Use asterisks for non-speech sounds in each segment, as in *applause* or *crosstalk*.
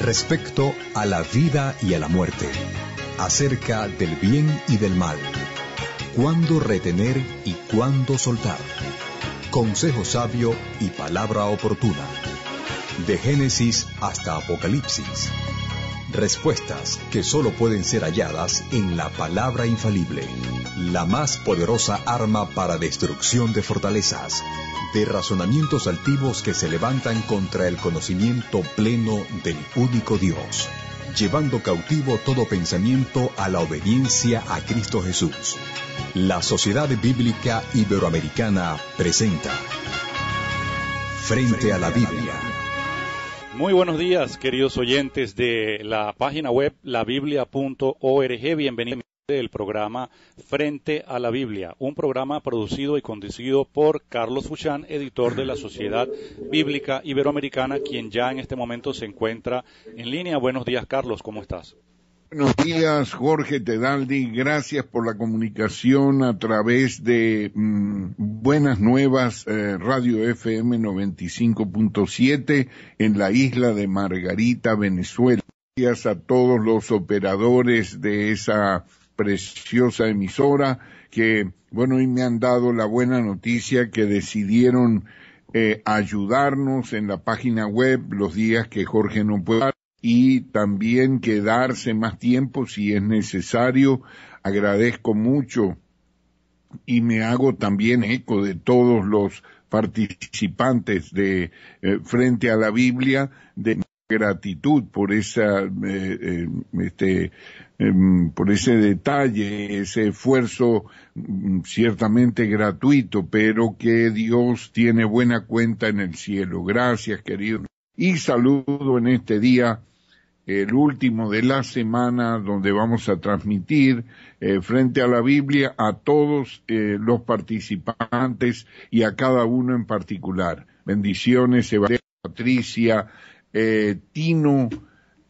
respecto a la vida y a la muerte, acerca del bien y del mal, cuándo retener y cuándo soltar. Consejo sabio y palabra oportuna. De Génesis hasta Apocalipsis. Respuestas que solo pueden ser halladas en la palabra infalible la más poderosa arma para destrucción de fortalezas, de razonamientos altivos que se levantan contra el conocimiento pleno del único Dios, llevando cautivo todo pensamiento a la obediencia a Cristo Jesús. La Sociedad Bíblica Iberoamericana presenta Frente a la Biblia. Muy buenos días, queridos oyentes de la página web labiblia.org. Bienvenidos del programa Frente a la Biblia, un programa producido y conducido por Carlos Fuchán, editor de la Sociedad Bíblica Iberoamericana, quien ya en este momento se encuentra en línea. Buenos días, Carlos, ¿cómo estás? Buenos días, Jorge Tedaldi. Gracias por la comunicación a través de mm, Buenas Nuevas eh, Radio FM 95.7 en la isla de Margarita, Venezuela. Gracias a todos los operadores de esa preciosa emisora que, bueno, y me han dado la buena noticia que decidieron eh, ayudarnos en la página web los días que Jorge no pueda y también quedarse más tiempo si es necesario. Agradezco mucho y me hago también eco de todos los participantes de eh, Frente a la Biblia, de gratitud por esa eh, eh, este em, por ese detalle ese esfuerzo mm, ciertamente gratuito pero que Dios tiene buena cuenta en el cielo gracias querido y saludo en este día el último de la semana donde vamos a transmitir eh, frente a la Biblia a todos los participantes y a cada uno en particular bendiciones Eva, Patricia eh, Tino,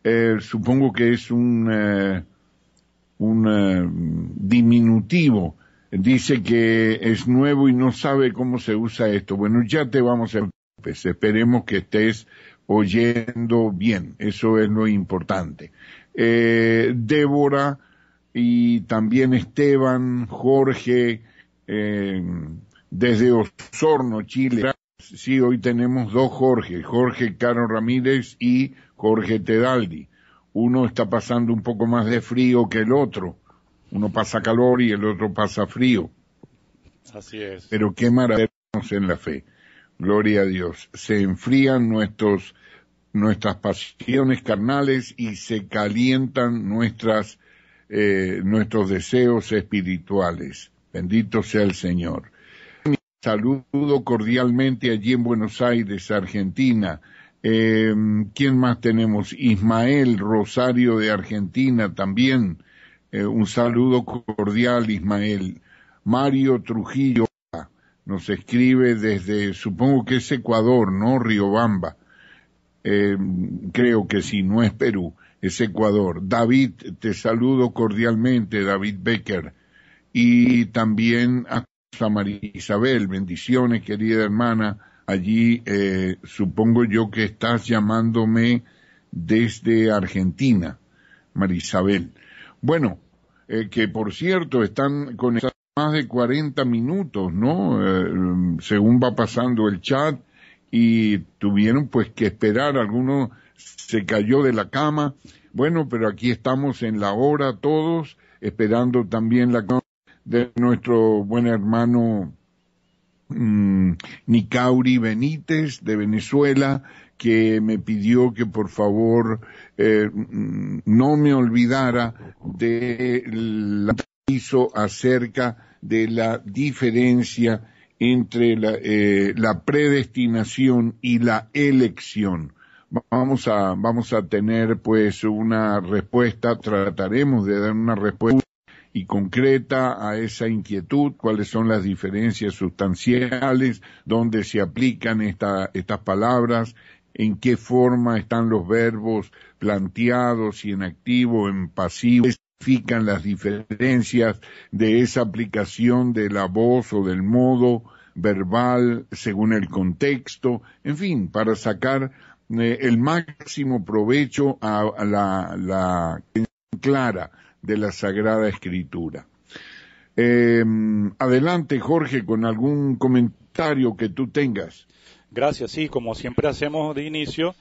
eh, supongo que es un, eh, un diminutivo. Dice que es nuevo y no sabe cómo se usa esto. Bueno, ya te vamos a esperemos que estés oyendo bien, eso es lo importante. Débora y también Esteban, Jorge, desde Osorno, Chile, Sí, hoy tenemos dos Jorge, Jorge Caro Ramírez y Jorge Tedaldi. Uno está pasando un poco más de frío que el otro. Uno pasa calor y el otro pasa frío. Así es. Pero qué maravilla en la fe. Gloria a Dios. Se enfrían nuestros, nuestras pasiones carnales y se calientan nuestras, eh, nuestros deseos espirituales. Bendito sea el Señor saludo cordialmente allí en Buenos Aires, Argentina. Eh, ¿Quién más tenemos? Ismael Rosario de Argentina también. Eh, un saludo cordial, Ismael. Mario Trujillo nos escribe desde, supongo que es Ecuador, ¿no? Riobamba. Eh, creo que sí, no es Perú, es Ecuador. David, te saludo cordialmente, David Becker. Y también a a María Isabel. Bendiciones, querida hermana. Allí eh, supongo yo que estás llamándome desde Argentina, María Isabel. Bueno, eh, que por cierto están conectados más de 40 minutos, ¿no? Eh, según va pasando el chat y tuvieron pues que esperar, alguno se cayó de la cama. Bueno, pero aquí estamos en la hora todos, esperando también la de nuestro buen hermano mm, Nicauri Benítez de Venezuela, que me pidió que por favor eh, mm, no me olvidara de la hizo acerca de la diferencia entre la, eh, la, predestinación y la elección. Vamos a, vamos a tener pues una respuesta, trataremos de dar una respuesta y concreta a esa inquietud, cuáles son las diferencias sustanciales, dónde se aplican esta, estas palabras, en qué forma están los verbos planteados, si en activo, o en pasivo, qué las diferencias de esa aplicación de la voz o del modo verbal según el contexto, en fin, para sacar eh, el máximo provecho a, la, la clara de la Sagrada Escritura. Eh, adelante, Jorge, con algún comentario que tú tengas. Gracias, sí, como siempre hacemos de inicio,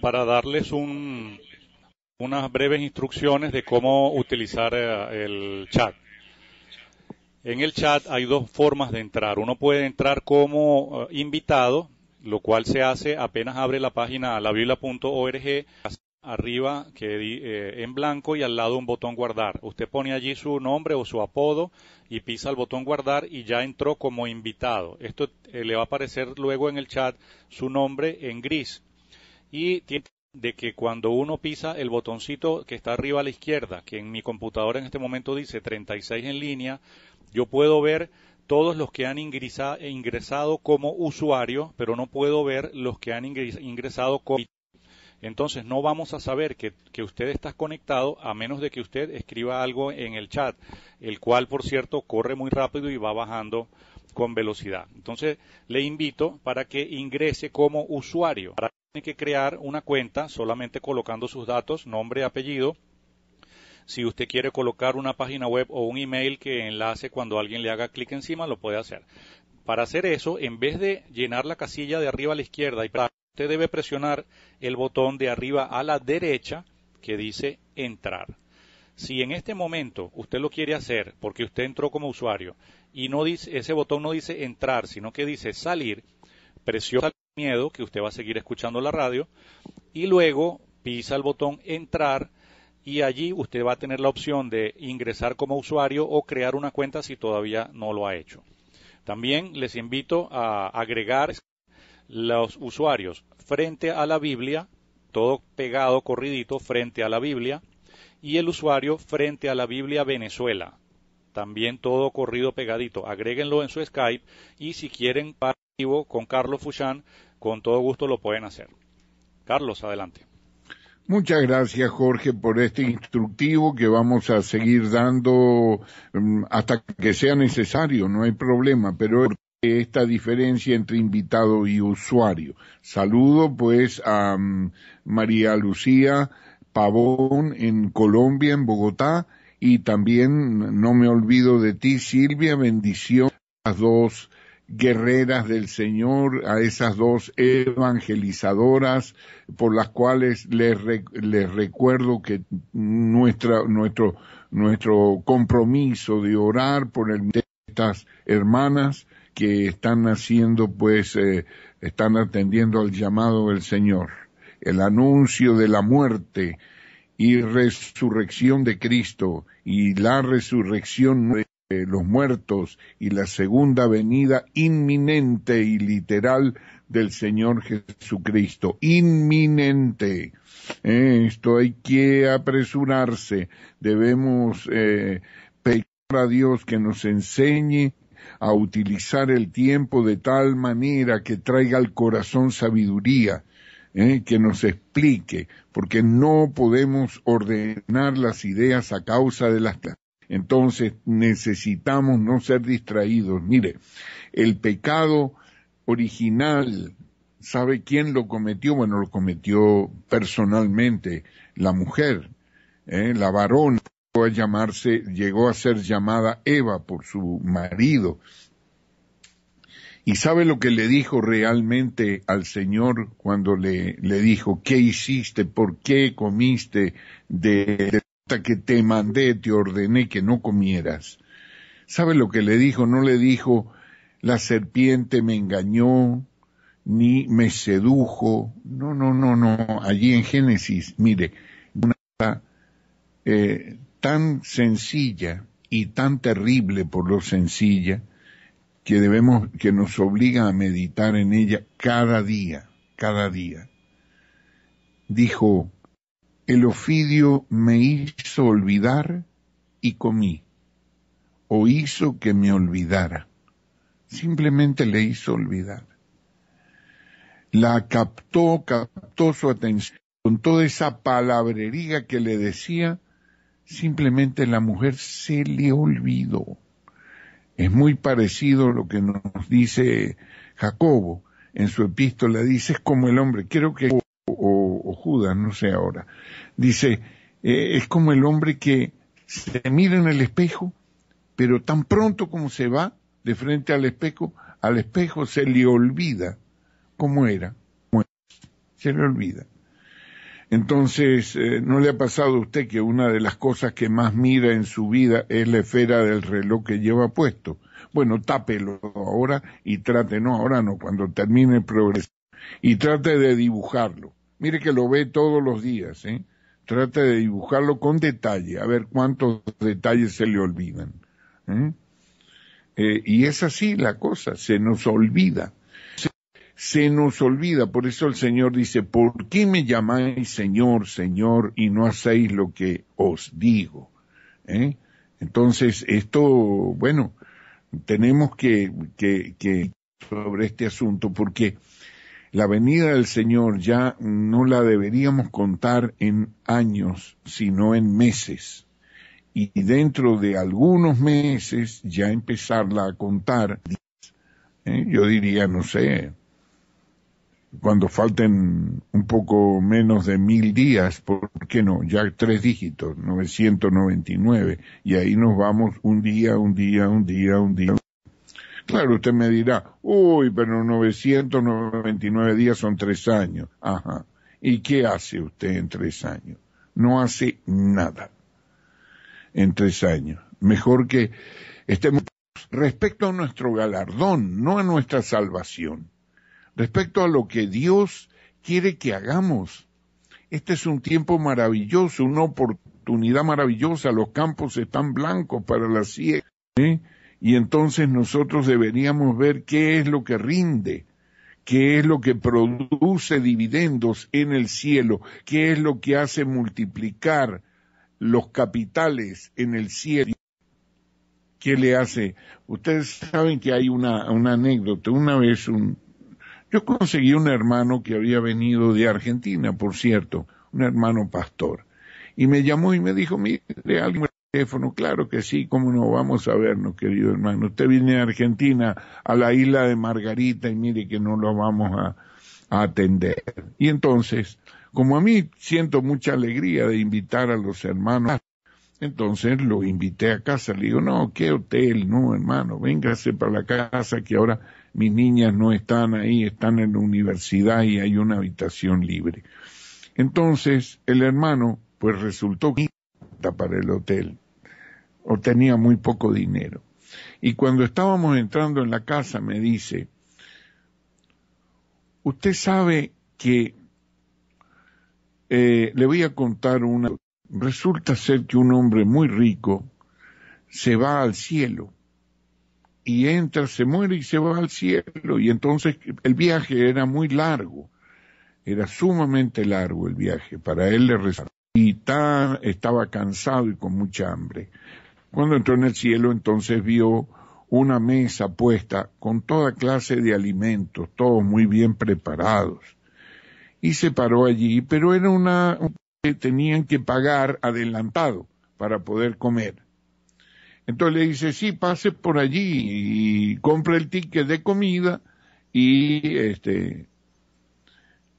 para darles unas breves instrucciones de cómo utilizar eh, el chat. En el chat hay dos formas de entrar. Uno puede entrar como eh, invitado, lo cual se hace apenas abre la página labibla.org arriba que eh, en blanco y al lado un botón guardar. Usted pone allí su nombre o su apodo y pisa el botón guardar y ya entró como invitado. Esto eh, le va a aparecer luego en el chat su nombre en gris. Y tiene de que cuando uno pisa el botoncito que está arriba a la izquierda, que en mi computadora en este momento dice 36 en línea, yo puedo ver todos los que han ingresado como usuario, pero no puedo ver los que han ingresado como entonces no vamos a saber que, usted está conectado a menos de que usted escriba algo en el chat, el cual, por cierto, corre muy rápido y va bajando con velocidad. Entonces le invito para que ingrese como usuario. Para tiene que crear una cuenta solamente colocando sus datos, nombre, apellido. Si usted quiere colocar una página web o un email que enlace cuando alguien le haga clic encima, lo puede hacer. Para hacer eso, en vez de llenar la casilla de arriba a la izquierda y para usted debe presionar el botón de arriba a la derecha que dice entrar. Si en este momento usted lo quiere hacer porque usted entró como usuario y ese botón no dice entrar, sino que dice salir, presiona miedo que usted va a seguir escuchando la radio y luego pisa el botón entrar y allí usted va a tener la opción de ingresar como usuario o crear una cuenta si todavía no lo ha hecho. También les invito a agregar los usuarios frente a la Biblia, todo pegado, corridito, frente a la Biblia, y el usuario frente a la Biblia Venezuela, también todo corrido pegadito. Agréguenlo en su Skype y si quieren con Carlos Fuchán, con todo gusto lo pueden hacer. Carlos, adelante. Muchas gracias, Jorge, por este instructivo que vamos a seguir dando mm, hasta que sea necesario, no hay problema, pero esta diferencia entre invitado y usuario. Saludo pues a mm, María Lucía Pavón en Colombia, en Bogotá, y también mm, no me olvido de ti, Silvia, bendición a las dos guerreras del Señor, a esas dos evangelizadoras por las cuales les, les recuerdo que nuestra, nuestro, nuestro compromiso de orar por estas hermanas que están haciendo, pues, eh, están atendiendo al llamado del Señor, el anuncio de la muerte y resurrección de Cristo y la resurrección de los muertos y la segunda venida inminente y literal del Señor Jesucristo. Inminente. Eh, esto hay que apresurarse. Debemos eh, pedir a Dios que nos enseñe a utilizar el tiempo de tal manera que traiga al corazón sabiduría, ¿eh? que nos explique, porque no podemos ordenar las ideas a causa de las entonces necesitamos no ser distraídos. Mire, el pecado original, ¿sabe quién lo cometió? Bueno, lo cometió personalmente la mujer, ¿eh? la varona a llamarse, llegó a ser llamada Eva por su marido. ¿Y sabe lo que le dijo realmente al Señor cuando le, le dijo, ¿qué hiciste? ¿Por qué comiste de, de que te mandé, te ordené que no comieras? ¿Sabe lo que le dijo? No le dijo, la serpiente me engañó, ni me sedujo. No, no, no, no. Allí en Génesis, mire, una, eh, tan sencilla y tan terrible por lo sencilla que debemos que nos obliga a meditar en ella cada día, cada día. Dijo, el ofidio me hizo olvidar y comí, o hizo que me olvidara. Simplemente le hizo olvidar. La captó, captó su atención con toda esa palabrería que le decía simplemente la mujer se le olvidó. Es muy parecido a lo que nos dice Jacobo en su epístola, dice, es como el hombre, creo que, o, Judas, no sé ahora, dice, eh, es como el hombre que se mira en el espejo, pero tan pronto como se va de frente al espejo, al espejo se le olvida cómo era, se le olvida. Entonces, eh, ¿no le ha pasado a usted que una de las cosas que más mira en su vida es la esfera del reloj que lleva puesto? Bueno, tápelo ahora y trate, no ahora no, cuando termine el progreso, y trate de dibujarlo. Mire que lo ve todos los días, ¿eh? Trate de dibujarlo con detalle, a ver cuántos detalles se le olvidan. ¿eh? Eh, y es así la cosa, se nos olvida se nos olvida. Por eso el Señor dice, ¿por qué me llamáis Señor, Señor y no hacéis lo que os digo? ¿Eh? Entonces, esto, bueno, tenemos que, que, que sobre este asunto porque la venida del Señor ya no la deberíamos contar en años, sino en meses. Y dentro de algunos meses ya empezarla a contar. ¿eh? Yo diría, no sé, cuando falten un poco menos de mil días, ¿por qué no? Ya tres dígitos, 999, y ahí nos vamos un día, un día, un día, un día. Claro, usted me dirá, uy, pero 999 días son tres años. Ajá. ¿Y qué hace usted en tres años? No hace nada en tres años. Mejor que estemos respecto a nuestro galardón, no a nuestra salvación respecto a lo que Dios quiere que hagamos. Este es un tiempo maravilloso, una oportunidad maravillosa. Los campos están blancos para la siega. Y entonces nosotros deberíamos ver qué es lo que rinde, qué es lo que produce dividendos en el cielo, qué es lo que hace multiplicar los capitales en el cielo. ¿Qué le hace? Ustedes saben que hay una, una anécdota. Una vez un, yo conseguí un hermano que había venido de Argentina, por cierto, un hermano pastor, y me llamó y me dijo, mire, alguien teléfono, claro que sí, cómo no, vamos a vernos, querido hermano. Usted viene de Argentina, a la isla de Margarita, y mire que no lo vamos a, a atender. Y entonces, como a mí siento mucha alegría de invitar a los hermanos, entonces lo invité a casa, le digo, no, qué hotel, no, hermano, véngase para la casa que ahora mis niñas no están ahí, están en la universidad y hay una habitación libre. Entonces el hermano pues resultó que para el hotel o tenía muy poco dinero. Y cuando estábamos entrando en la casa me dice, usted sabe que eh, le voy a contar una... Resulta ser que un hombre muy rico se va al cielo y entra, se muere y se va al cielo. Y entonces el viaje era muy largo, era sumamente largo el viaje, para él le Y estaba cansado y con mucha hambre. Cuando entró en el cielo, entonces vio una mesa puesta con toda clase de alimentos, todos muy bien preparados. Y se paró allí, pero era una que tenían que pagar adelantado para poder comer. Entonces le dice, sí, pase por allí y compra el ticket de comida y este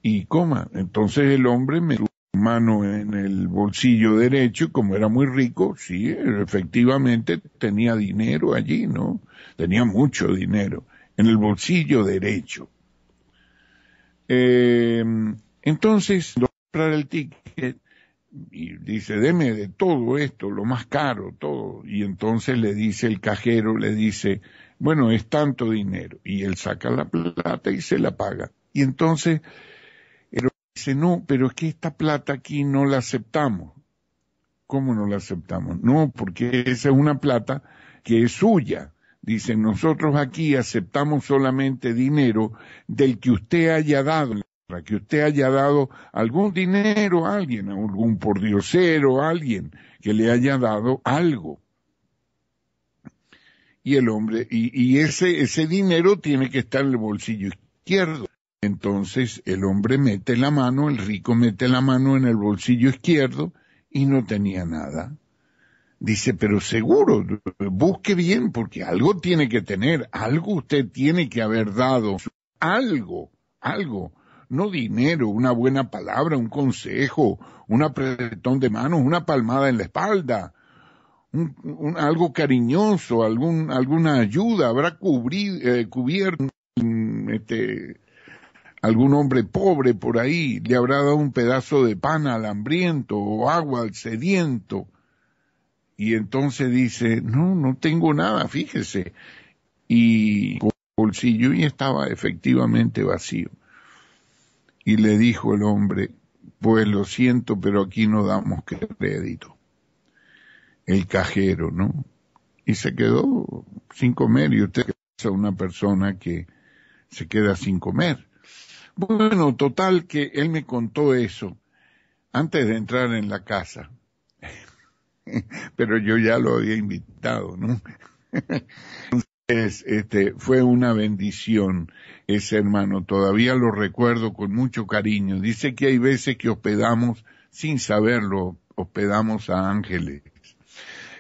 y coma. Entonces el hombre me su mano en el bolsillo derecho, y como era muy rico, sí, efectivamente tenía dinero allí, ¿no? Tenía mucho dinero en el bolsillo derecho. Eh, entonces, comprar el ticket y dice, deme de todo esto, lo más caro, todo. Y entonces le dice el cajero, le dice, bueno, es tanto dinero. Y él saca la plata y se la paga. Y entonces él dice, no, pero es que esta plata aquí no la aceptamos. ¿Cómo no la aceptamos? No, porque esa es una plata que es suya. Dice, nosotros aquí aceptamos solamente dinero del que usted haya dado para que usted haya dado algún dinero a alguien, a algún pordiosero, a alguien que le haya dado algo. Y el hombre, y ese, ese dinero tiene que estar en el bolsillo izquierdo. Entonces el hombre mete la mano, el rico mete la mano en el bolsillo izquierdo y no tenía nada. Dice, pero seguro, busque bien, porque algo tiene que tener, algo usted tiene que haber dado, algo, algo no dinero, una buena palabra, un consejo, un apretón de manos, una palmada en la espalda, algo cariñoso, alguna ayuda, habrá eh, cubierto mm, este, algún hombre pobre por ahí, le habrá dado un pedazo de pan al hambriento o agua al sediento. Y entonces dice, no, no tengo nada, fíjese. Y bolsillo y estaba efectivamente vacío. Y le dijo el hombre, pues lo siento, pero aquí no damos crédito. El cajero, ¿no? Y se quedó sin comer y usted es una persona que se queda sin comer. Bueno, total que él me contó eso antes de entrar en la casa. *laughs* Pero yo ya lo había invitado, ¿no? Es, este, fue una bendición ese hermano, todavía lo recuerdo con mucho cariño. Dice que hay veces que hospedamos, sin saberlo, hospedamos a ángeles.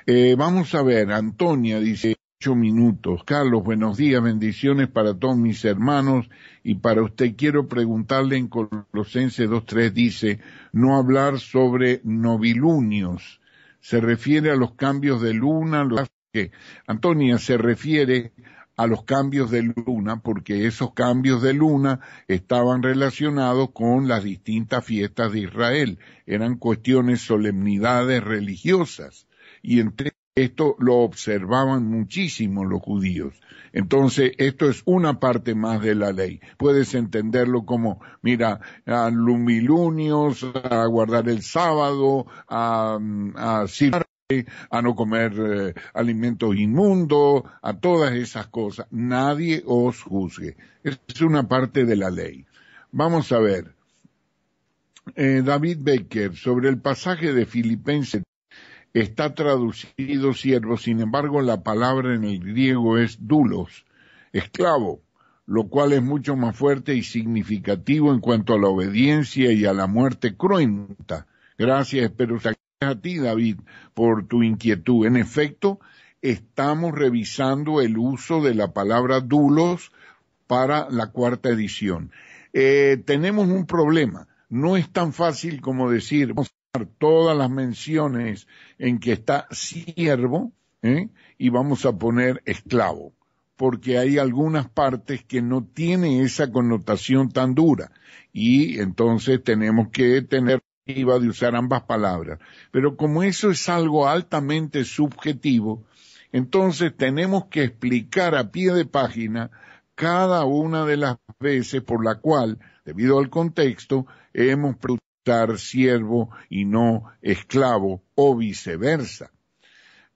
Eh, vamos a ver, Antonia dice ocho minutos. Carlos, buenos días, bendiciones para todos mis hermanos y para usted. Quiero preguntarle en Colosenses 2.3 dice, no hablar sobre novilunios. Se refiere a los cambios de luna, que Antonia se refiere a los cambios de luna, porque esos cambios de luna estaban relacionados con las distintas fiestas de Israel, eran cuestiones, solemnidades religiosas, y entre esto lo observaban muchísimo los judíos. Entonces, esto es una parte más de la ley. Puedes entenderlo como, mira, a lumilunios, a guardar el sábado, a, mm, a a no comer eh, alimentos inmundos, a todas esas cosas. Nadie os juzgue. Es una parte de la ley. Vamos a ver. Eh, David Baker, sobre el pasaje de Filipenses, está traducido siervo, sin embargo la palabra en el griego es dulos, esclavo, lo cual es mucho más fuerte y significativo en cuanto a la obediencia y a la muerte cruenta. Gracias, espero a ti, David, por tu inquietud. En efecto, estamos revisando el uso de la palabra dulos para la cuarta edición. Eh, tenemos un problema. No es tan fácil como decir vamos todas las menciones en que está siervo ¿eh? y vamos a poner esclavo, porque hay algunas partes que no tienen esa connotación tan dura y entonces tenemos que tener iba de usar ambas palabras. Pero como eso es algo altamente subjetivo, entonces tenemos que explicar a pie de página cada una de las veces por la cual, debido al contexto, hemos preguntado siervo y no esclavo o viceversa.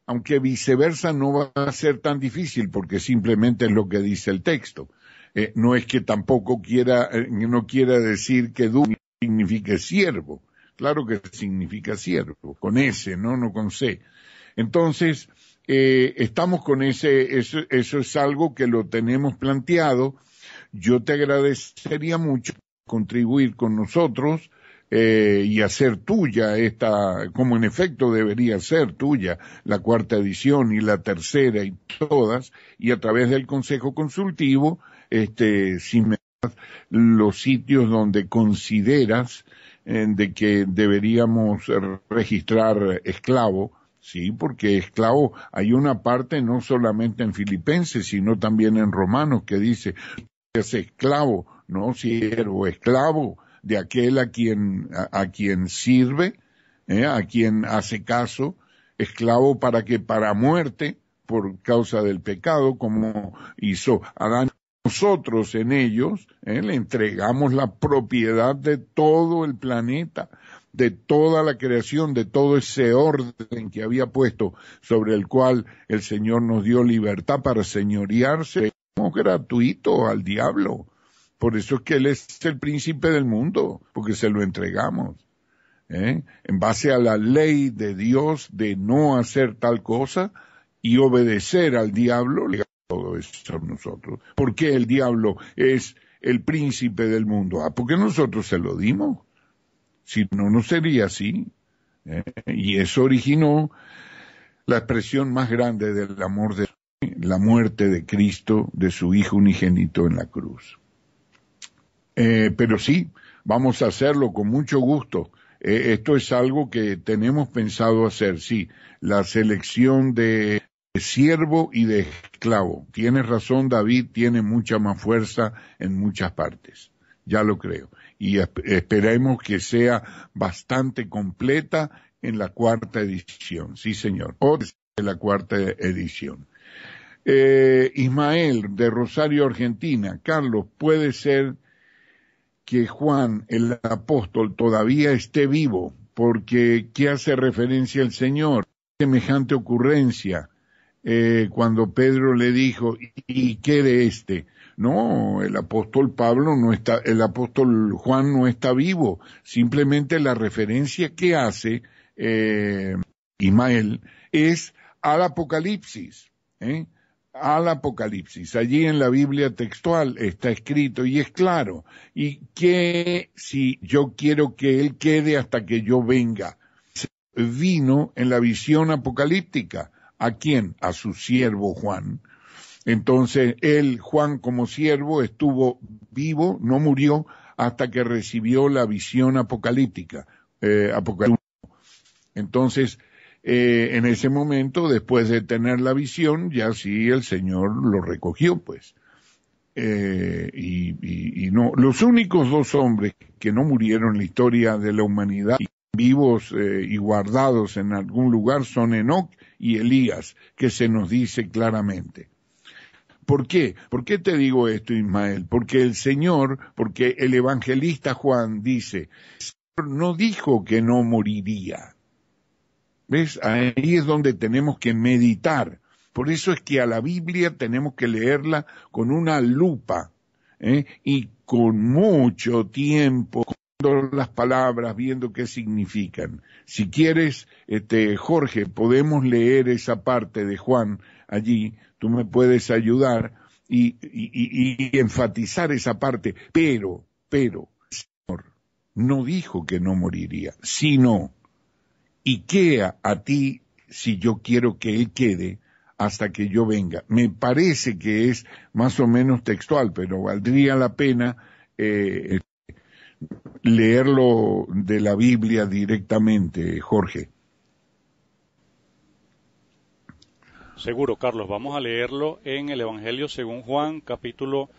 Aunque viceversa no va a ser tan difícil porque simplemente es lo que dice el texto. Eh, no es que tampoco quiera, eh, no quiera decir que signifique siervo, Claro que significa cierto con S, no, no con C. Entonces, eh, estamos con ese, eso, es algo que lo tenemos planteado. Yo te agradecería mucho contribuir con nosotros eh, y hacer tuya esta, como en efecto debería ser tuya, la cuarta edición y la tercera y todas, y a través del Consejo Consultivo, este, si me los sitios donde consideras eh, de que deberíamos registrar esclavo, sí, porque esclavo hay una parte no solamente en Filipenses, sino también en Romanos que dice que es esclavo, no siervo, esclavo de aquel a quien a, quien sirve, eh, a quien hace caso, esclavo para que para muerte por causa del pecado, como hizo Adán, nosotros en ellos ¿eh? le entregamos la propiedad de todo el planeta, de toda la creación, de todo ese orden que había puesto sobre el cual el Señor nos dio libertad para señorearse gratuito al diablo. Por eso es que Él es el príncipe del mundo, porque se lo entregamos. ¿eh? En base a la ley de Dios de no hacer tal cosa y obedecer al diablo, eso nosotros. ¿Por qué el diablo es el príncipe del mundo? Ah, porque nosotros se lo dimos. Si no, no sería así. Eh, y eso originó la expresión más grande del amor de la muerte de Cristo, de su Hijo unigénito en la cruz. Eh, pero sí, vamos a hacerlo con mucho gusto. Eh, esto es algo que tenemos pensado hacer, sí. La selección de de siervo y de esclavo. Tienes razón, David tiene mucha más fuerza en muchas partes. Ya lo creo. Y esperemos que sea bastante completa en la cuarta edición. Sí, señor. de la cuarta edición. Eh, Ismael, de Rosario, Argentina. Carlos, puede ser que Juan, el apóstol, todavía esté vivo, porque ¿qué hace referencia el Señor? Semejante ocurrencia eh, cuando Pedro le dijo, ¿y qué de este? No, el apóstol Pablo no está, el apóstol Juan no está vivo, simplemente la referencia que hace eh, Ismael es al Apocalipsis, ¿eh? al Apocalipsis. Allí en la Biblia textual está escrito y es claro. ¿Y qué si yo quiero que él quede hasta que yo venga? Vino en la visión apocalíptica ¿A quién? A su siervo Juan. Entonces, él, Juan como siervo, estuvo vivo, no murió, hasta que recibió la visión apocalíptica. Eh, Entonces, eh, en ese momento, después de tener la visión, ya sí el Señor lo recogió, pues. Eh, y, no, los únicos dos hombres que no murieron en la historia de la humanidad vivos eh, y guardados en algún lugar son Enoc y Elías, que se nos dice claramente. ¿Por qué? ¿Por qué te digo esto, Ismael? Porque el Señor, porque el evangelista Juan dice, el Señor no dijo que no moriría. ¿Ves? Ahí es donde tenemos que meditar. Por eso es que a la Biblia tenemos que leerla con una lupa ¿eh? y con mucho tiempo, las palabras, viendo qué significan. Si quieres, este, Jorge, podemos leer esa parte de Juan allí, tú me puedes ayudar y, enfatizar esa parte, pero, pero, Señor, no dijo que no moriría, sino, y qué a ti si yo quiero que Él quede hasta que yo venga. Me parece que es más o menos textual, pero valdría la pena eh, leerlo de la Biblia directamente, Jorge. Seguro, Carlos. Vamos a leerlo en el Evangelio según Juan, capítulo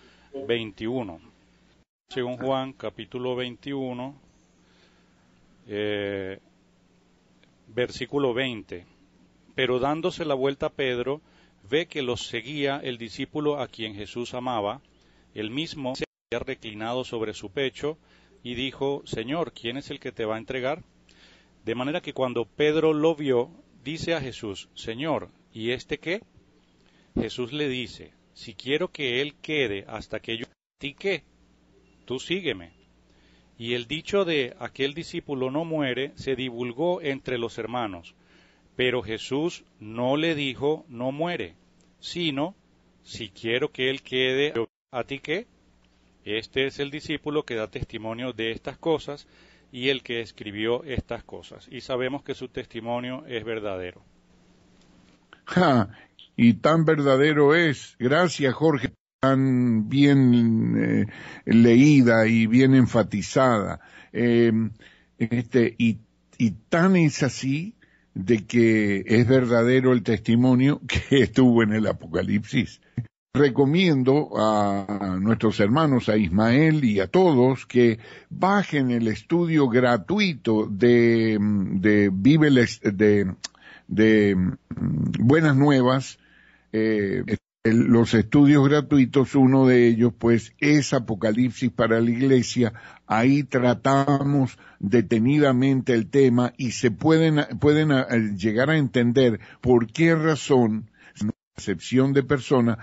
21. Según Juan, capítulo 21, eh, versículo 20. Pero dándose la vuelta a Pedro, ve que los seguía el discípulo a quien Jesús amaba, el mismo se había reclinado sobre su pecho y dijo, Señor, ¿quién es el que te va a entregar? De manera que cuando Pedro lo vio, dice a Jesús, Señor, ¿y este qué? Jesús le dice, si quiero que él quede hasta que yo ti qué, tú sígueme. Y el dicho de aquel discípulo no muere se divulgó entre los hermanos, pero Jesús no le dijo no muere, sino si quiero que él quede a ti qué, este es el discípulo que da testimonio de estas cosas y el que escribió estas cosas. Y sabemos que su testimonio es verdadero. *laughs* Ja, y tan verdadero es. Gracias, Jorge, tan bien eh, leída y bien enfatizada. Eh, este, y tan es así de que es verdadero el testimonio *laughs* que estuvo en el Apocalipsis recomiendo a nuestros hermanos, a Ismael y a todos que bajen el estudio gratuito de, de de, de mm, Buenas Nuevas, eh, los estudios gratuitos, uno de ellos pues es Apocalipsis para la Iglesia, ahí tratamos detenidamente el tema y se pueden, pueden eh, llegar a entender por qué razón, excepción de personas,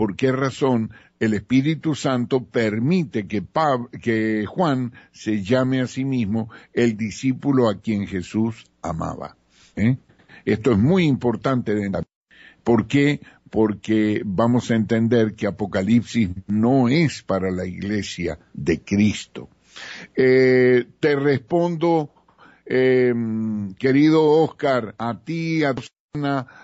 por qué razón el Espíritu Santo permite que, Juan se llame a sí mismo el discípulo a quien Jesús amaba. ¿Eh? Esto es muy importante. ¿Por qué? Porque vamos a entender que Apocalipsis no es para la iglesia de Cristo. Eh, te respondo, eh, querido Oscar, a ti, a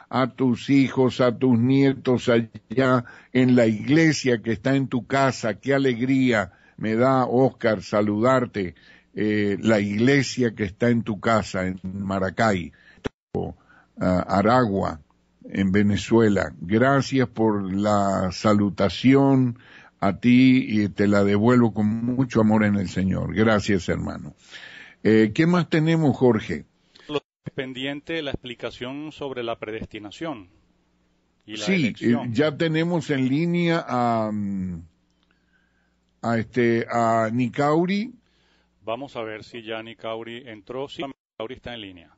a tus hijos, a tus nietos allá en la iglesia que está en tu casa. Qué alegría me da, Oscar, saludarte. Eh, la iglesia que está en tu casa, en Maracay, Aragua, en Venezuela. Gracias por la salutación a ti y te la devuelvo con mucho amor en el Señor. Gracias, hermano. Eh, ¿Qué más tenemos, Jorge? pendiente la explicación sobre la predestinación. Y la sí, eh, ya tenemos en línea a, mm, a, este, a Nicauri. Vamos a ver si ya Nicauri entró. Sí, Nicauri está en línea.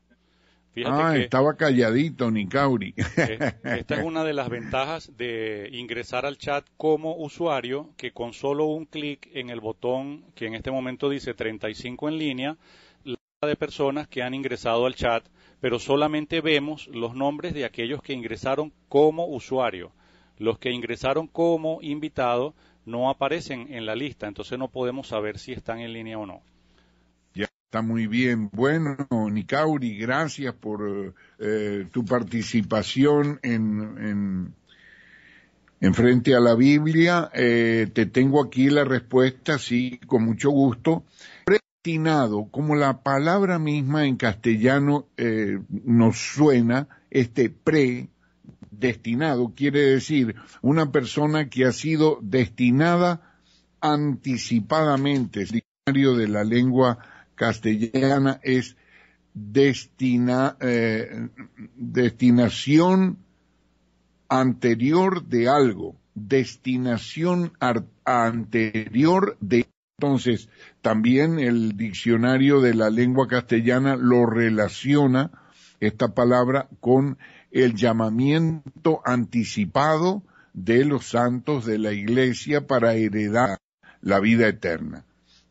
ah, estaba calladito Nicauri. Esta es una de las ventajas de ingresar al chat como usuario, que con solo un clic en el botón que en este momento dice 35 en línea, de personas que han ingresado al chat, pero solamente vemos los nombres de aquellos que ingresaron como usuario. Los que ingresaron como invitado no aparecen en la lista, entonces no podemos saber si están en línea o no. Ya está muy bien. Bueno, Nicauri, gracias por eh, tu participación en, en, Frente a la Biblia. Eh, te tengo aquí la respuesta, sí, con mucho gusto destinado, como la palabra misma en castellano eh, nos suena, este predestinado quiere decir una persona que ha sido destinada anticipadamente. El diccionario de la lengua castellana es eh, destinación anterior de algo, destinación anterior de entonces, también el diccionario de la lengua castellana lo relaciona esta palabra con el llamamiento anticipado de los santos de la iglesia para heredar la vida eterna.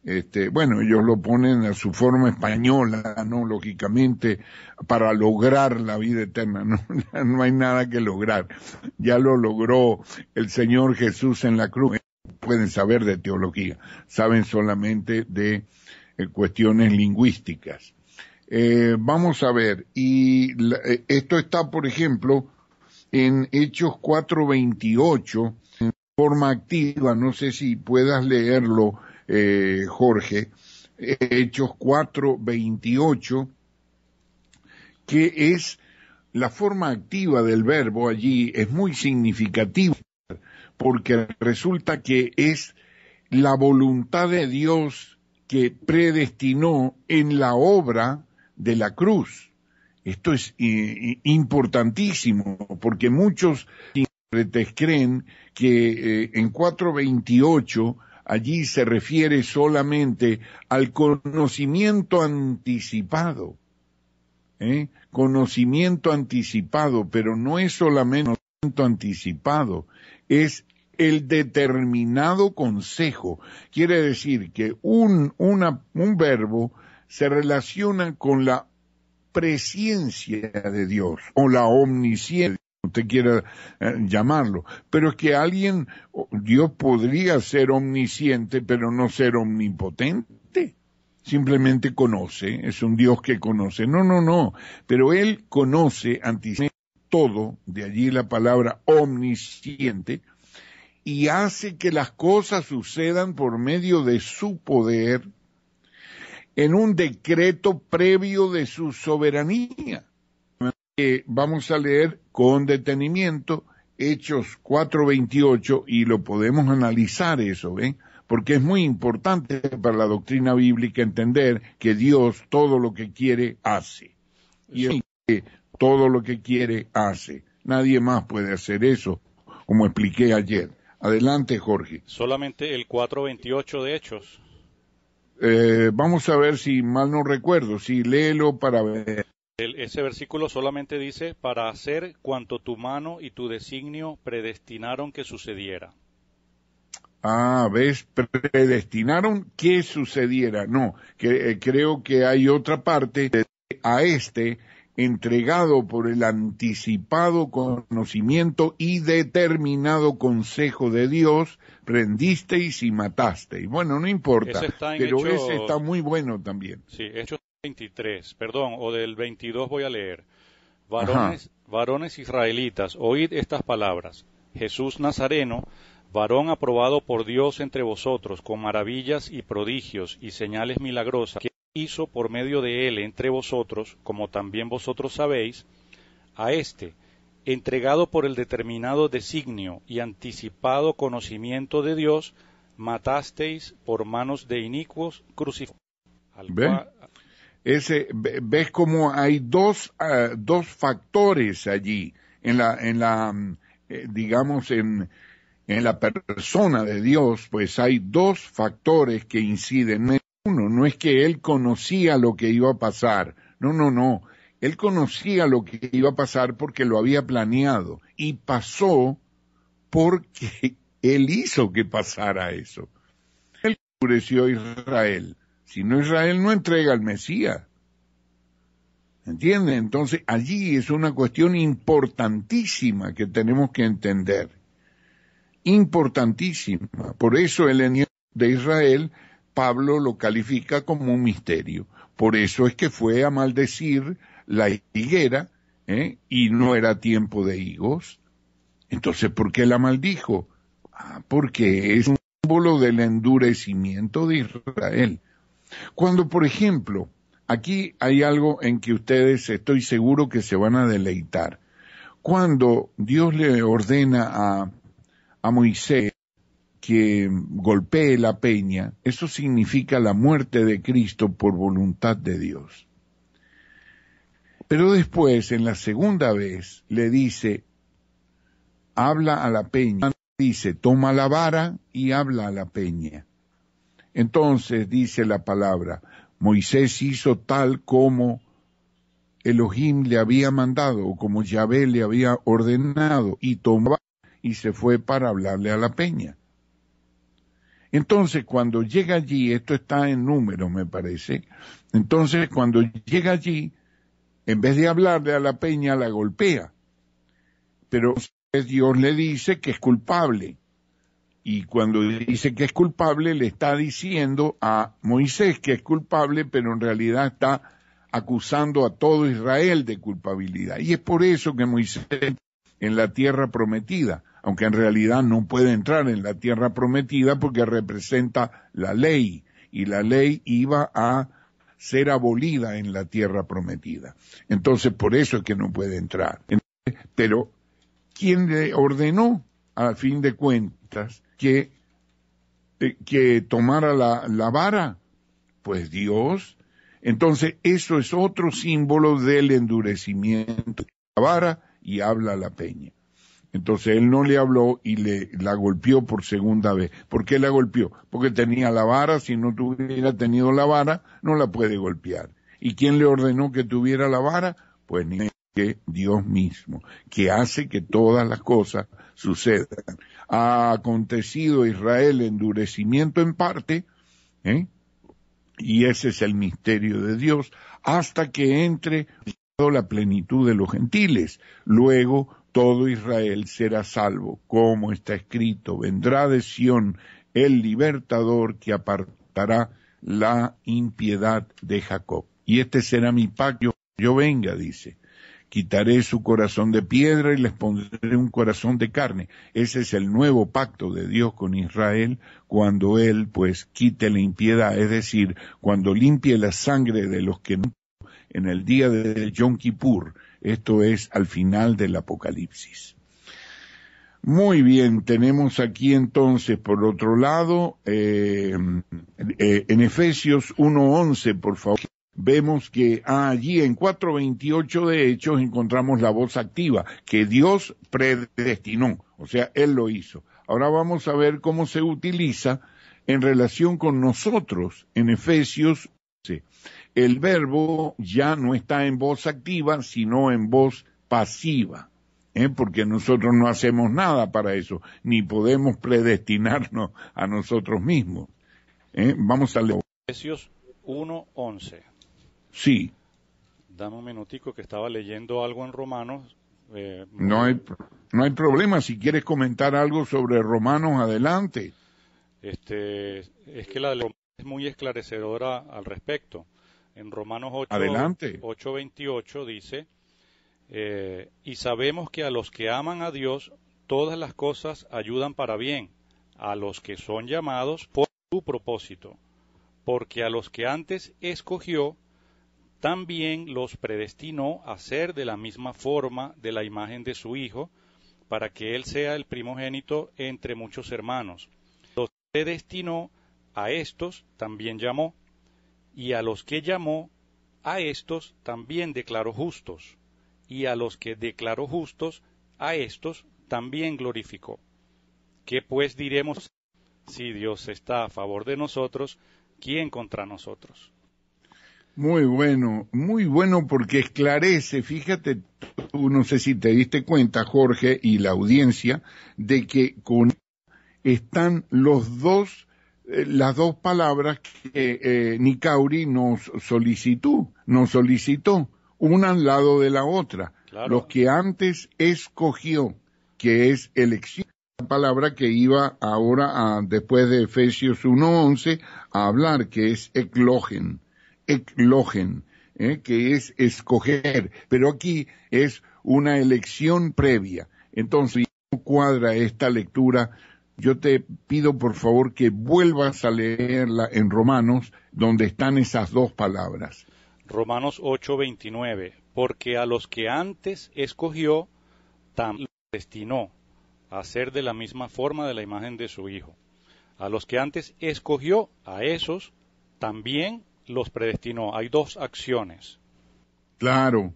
Este, bueno, ellos lo ponen a su forma española, ¿no? Lógicamente, para lograr la vida eterna, ¿no? *laughs* no hay nada que lograr. Ya lo logró el Señor Jesús en la cruz pueden saber de teología, saben solamente de eh, cuestiones lingüísticas. Eh, vamos a ver, y eh, esto está, por ejemplo, en Hechos 4.28, en forma activa, no sé si puedas leerlo, Jorge, Hechos 4.28, que es la forma activa del verbo allí, es muy significativo porque resulta que es la voluntad de Dios que predestinó en la obra de la cruz. Esto es importantísimo, porque muchos creen que eh, en 428 allí se refiere solamente al conocimiento anticipado. ¿eh? Conocimiento anticipado, pero no es solamente conocimiento anticipado, es el determinado consejo. Quiere decir que un, un verbo se relaciona con la presencia de Dios o la omnisciencia usted quiera eh, llamarlo, pero es que alguien, Dios podría ser omnisciente, pero no ser omnipotente. Simplemente conoce, es un Dios que conoce. No, no, no, pero Él conoce, antes todo, de allí la palabra omnisciente, y hace que las cosas sucedan por medio de su poder en un decreto previo de su soberanía. que eh, vamos a leer con detenimiento Hechos 4:28 y lo podemos analizar eso, ¿ven? Porque es muy importante para la doctrina bíblica entender que Dios todo lo que quiere hace. Y que todo lo que quiere hace. Nadie más puede hacer eso, como expliqué ayer. Adelante, Jorge. Solamente el 428 de Hechos. Eh, vamos a ver si mal no recuerdo, si léelo para ver. ese versículo solamente dice, para hacer cuanto tu mano y tu designio predestinaron que sucediera. Ah, ¿ves? Predestinaron que sucediera. No, eh, creo que hay otra parte. A este entregado por el anticipado conocimiento y determinado consejo de Dios, rendisteis y matasteis. Bueno, no importa, pero ese está muy bueno también. Sí, Hechos 23, perdón, o del 22 voy a leer. Varones, varones israelitas, oíd estas palabras. Jesús Nazareno, varón aprobado por Dios entre vosotros, con maravillas y prodigios y señales milagrosas hizo por medio de él entre vosotros, como también vosotros sabéis, a éste, entregado por el determinado designio y anticipado conocimiento de Dios, matasteis por manos de inicuos crucificados. Ese, ves cómo hay ah, dos, factores allí en la, en la mm, eh, digamos, en, en la persona de Dios, pues hay dos factores que inciden no es que él conocía lo que iba a pasar, no, no, no, él conocía lo que iba a pasar porque lo había planeado y pasó porque *laughs* él hizo que pasara eso. Él a Israel, si no Israel no entrega al Mesías. ¿Entiende? Entonces allí es una cuestión importantísima que tenemos que entender. Importantísima. Por eso el enemigo de Israel Pablo lo califica como un misterio. Por eso es que fue a maldecir la higuera ¿eh? y no era tiempo de higos. Entonces, ¿por qué la maldijo? Ah, porque es un símbolo del endurecimiento de Israel. Cuando, por ejemplo, aquí hay algo en que ustedes estoy seguro que se van a deleitar. Cuando Dios le ordena a Moisés que golpee la peña, eso significa la muerte de Cristo por voluntad de Dios. Pero después, en la segunda vez, le dice, habla a la peña, dice, toma la vara y habla a la peña. Entonces dice la palabra, Moisés hizo tal como Elohim le había mandado, o como Yahvé le había ordenado, y tomó y se fue para hablarle a la peña. Entonces, cuando llega allí, esto está en números, me parece, entonces cuando llega allí, en vez de hablarle a la peña, la golpea. Pero pues, Dios le dice que es culpable. Y cuando dice que es culpable, le está diciendo a Moisés que es culpable, pero en realidad está acusando a todo Israel de culpabilidad. Y es por eso que Moisés en la tierra prometida, aunque en realidad no puede entrar en la tierra prometida porque representa la ley y la ley iba a ser abolida en la tierra prometida. Entonces, por eso es que no puede entrar. Pero, ¿quién le ordenó, a fin de cuentas, que, eh, que tomara la, la vara? Pues Dios. Entonces, eso es otro símbolo del endurecimiento. La vara y habla la peña. Entonces él no le habló y le la golpeó por segunda vez. ¿Por qué la golpeó? Porque tenía la vara, si no tuviera tenido la vara, no la puede golpear. ¿Y quién le ordenó que tuviera la vara? Pues ni que Dios mismo, que hace que todas las cosas sucedan. Ha acontecido Israel endurecimiento en parte, ¿eh? y ese es el misterio de Dios, hasta que entre la plenitud de los gentiles. Luego todo Israel será salvo, como está escrito, vendrá de Sión el libertador que apartará la impiedad de Jacob. Y este será mi pacto, yo venga, dice. Quitaré su corazón de piedra y les pondré un corazón de carne. Ese es el nuevo pacto de Dios con Israel cuando Él pues quite la impiedad, es decir, cuando limpie la sangre de los que en el día de Yom Kippur esto es al final del Apocalipsis. Muy bien, tenemos aquí entonces, por otro lado, eh, eh, en Efesios 1.11, por favor, vemos que ah, allí en 4.28 de Hechos encontramos la voz activa, que Dios predestinó, o sea, Él lo hizo. Ahora vamos a ver cómo se utiliza en relación con nosotros en Efesios 11 el verbo ya no está en voz activa, sino en voz pasiva, ¿eh? porque nosotros no hacemos nada para eso, ni podemos predestinarnos a nosotros mismos. ¿eh? Vamos a leer. Efesios 1.11. Sí. Dame un minutico que estaba leyendo algo en Romanos. Eh, no, hay, problema, si quieres comentar algo sobre Romanos, adelante. Este, es que la es muy esclarecedora al respecto. En Romanos 8, dice, eh, y sabemos que a los que aman a Dios, todas las cosas ayudan para bien, a los que son llamados por su propósito, porque a los que antes escogió, también los predestinó a ser de la misma forma de la imagen de su Hijo, para que Él sea el primogénito entre muchos hermanos. Los predestinó, a estos también llamó, y a los que llamó, a estos también declaró justos, y a los que declaró justos, a estos también glorificó. ¿Qué pues diremos si Dios está a favor de nosotros, quién contra nosotros? Muy bueno, muy bueno porque esclarece, fíjate, tú no sé si te diste cuenta, Jorge, y la audiencia, de que con están los dos eh, las dos palabras que eh, Nicauri nos solicitó, nos solicitó, una al lado de la otra, Lo los que antes escogió, que es elección, la palabra que iba ahora a, después de Efesios 1.11 a hablar, que es eclogen, eclogen, eh, que es escoger, pero aquí es una elección previa. Entonces, cuadra esta lectura yo te pido por favor que vuelvas a leerla en Romanos, donde están esas dos palabras. Romanos 8:29, porque a los que antes escogió, también destinó a ser de la misma forma de la imagen de su Hijo. A los que antes escogió, a esos también los predestinó. Hay dos acciones. Claro.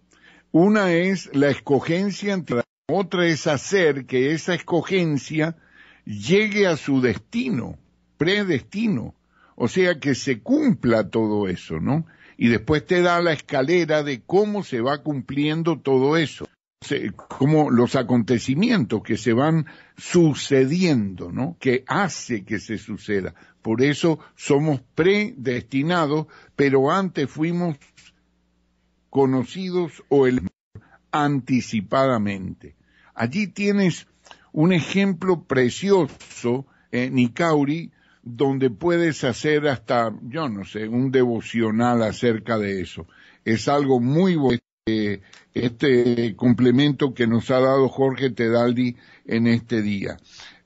Una es la escogencia, entre otra es hacer que esa escogencia llegue a su destino, predestino. O sea, que se cumpla todo eso, ¿no? Y después te da la escalera de cómo se va cumpliendo todo eso, como los acontecimientos que se van sucediendo, ¿no? Que hace que se suceda. Por eso somos predestinados, pero antes fuimos conocidos o el anticipadamente. Allí tienes un ejemplo precioso en Nicauri donde puedes hacer hasta, yo no sé, un devocional acerca de eso. Es algo muy eh, Este, complemento que nos ha dado Jorge Tedaldi en este día.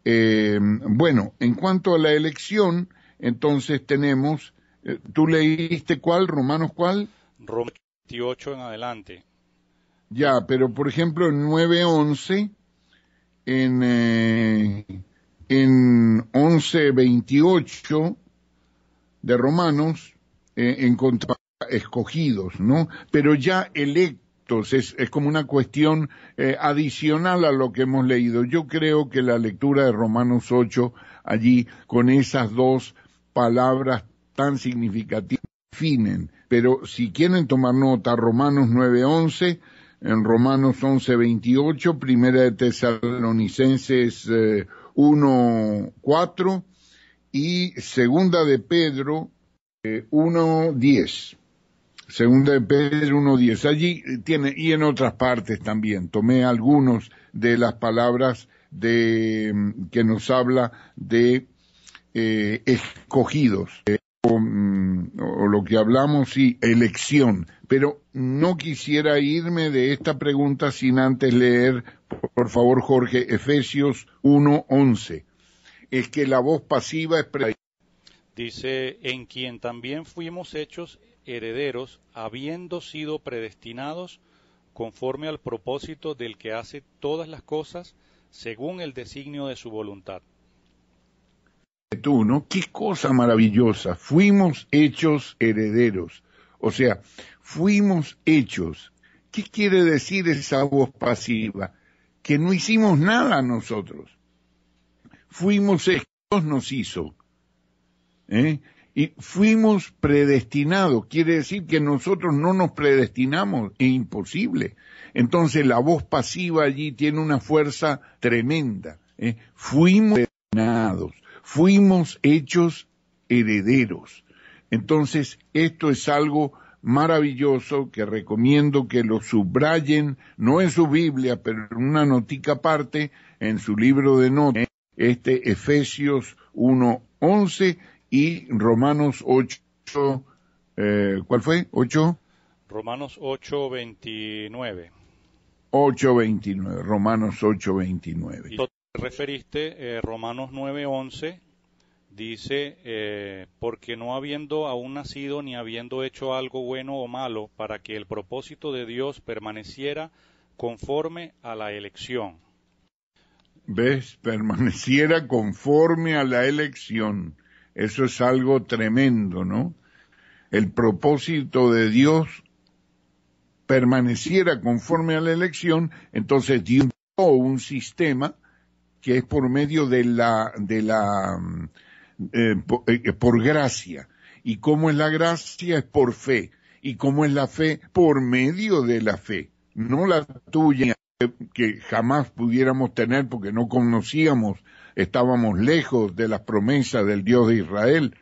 Eh, bueno, en cuanto a la elección, entonces tenemos, eh, ¿tú leíste cuál, Romanos cuál? Romanos 28 en adelante. Ya, pero por ejemplo en 9.11 en, eh, en 11.28 de Romanos, eh, encontramos escogidos, ¿no? Pero ya electos, es, es como una cuestión eh, adicional a lo que hemos leído. Yo creo que la lectura de Romanos 8, allí, con esas dos palabras tan significativas, definen. Pero si quieren tomar nota, Romanos 9, 11, en Romanos 28, Primera de Tesalonicenses 1:4 eh, y Segunda de Pedro 1, eh, 1:10. Segunda de Pedro 1.10. Allí eh, tiene, y en otras partes también, tomé algunos de las palabras de, mm, que nos habla de escogidos, mm, o lo que hablamos, sí, elección. Pero no quisiera irme de esta pregunta sin antes leer, por favor, Jorge, Efesios 1.11. Es que la voz pasiva es... Dice, en quien también fuimos hechos herederos, habiendo sido predestinados conforme al propósito del que hace todas las cosas según el designio de su voluntad tú, ¿no? Qué cosa maravillosa. Fuimos hechos herederos. O sea, fuimos hechos. ¿Qué quiere decir esa voz pasiva? Que no hicimos nada nosotros. Fuimos hechos, nos hizo. ¿Eh? Y fuimos predestinados. Quiere decir que nosotros no nos predestinamos. Es imposible. Entonces la voz pasiva allí tiene una fuerza tremenda. ¿Eh? Fuimos predestinados fuimos hechos herederos. Entonces, esto es algo maravilloso que recomiendo que lo subrayen, no en su Biblia, pero en una notica aparte, en su libro de notas, este Efesios 1.11 y Romanos 8, eh, ¿cuál fue? 8. Romanos 8.29. 8.29, Romanos 8.29 referiste, eh, Romanos 9:11 dice, eh, porque no habiendo aún nacido ni habiendo hecho algo bueno o malo, para que el propósito de Dios permaneciera conforme a la elección. ¿Ves? Permaneciera conforme a la elección. Eso es algo tremendo, ¿no? El propósito de Dios permaneciera conforme a la elección, entonces dio un sistema que es por medio de la, de la, mm, eh, eh, eh, por, gracia. ¿Y cómo es la gracia? Es por fe. ¿Y cómo es la fe? Por medio de la fe. No la tuya que jamás pudiéramos tener porque no conocíamos, estábamos lejos de las promesas del Dios de Israel.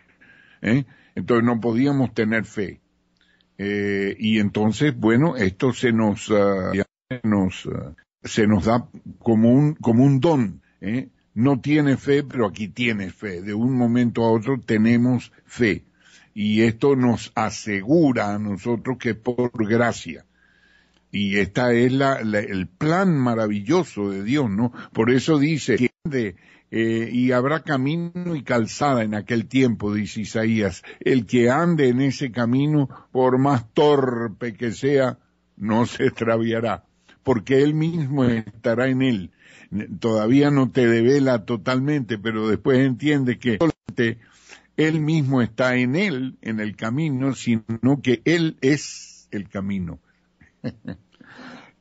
Entonces no podíamos tener fe. y entonces, bueno, esto se nos, ah, ah, se nos da como un, como un don ¿eh? no tiene fe, pero aquí tiene fe. De un momento a otro tenemos fe. Y esto nos asegura a nosotros que por gracia. Y esta es la, el plan maravilloso de Dios, ¿no? Por eso dice, eh, y habrá camino y calzada en aquel tiempo, dice Isaías. El que ande en ese camino, por más torpe que sea, no se extraviará, porque él mismo estará en él todavía no te devela totalmente, pero después entiende que él mismo está en él, en el camino, sino que él es el camino.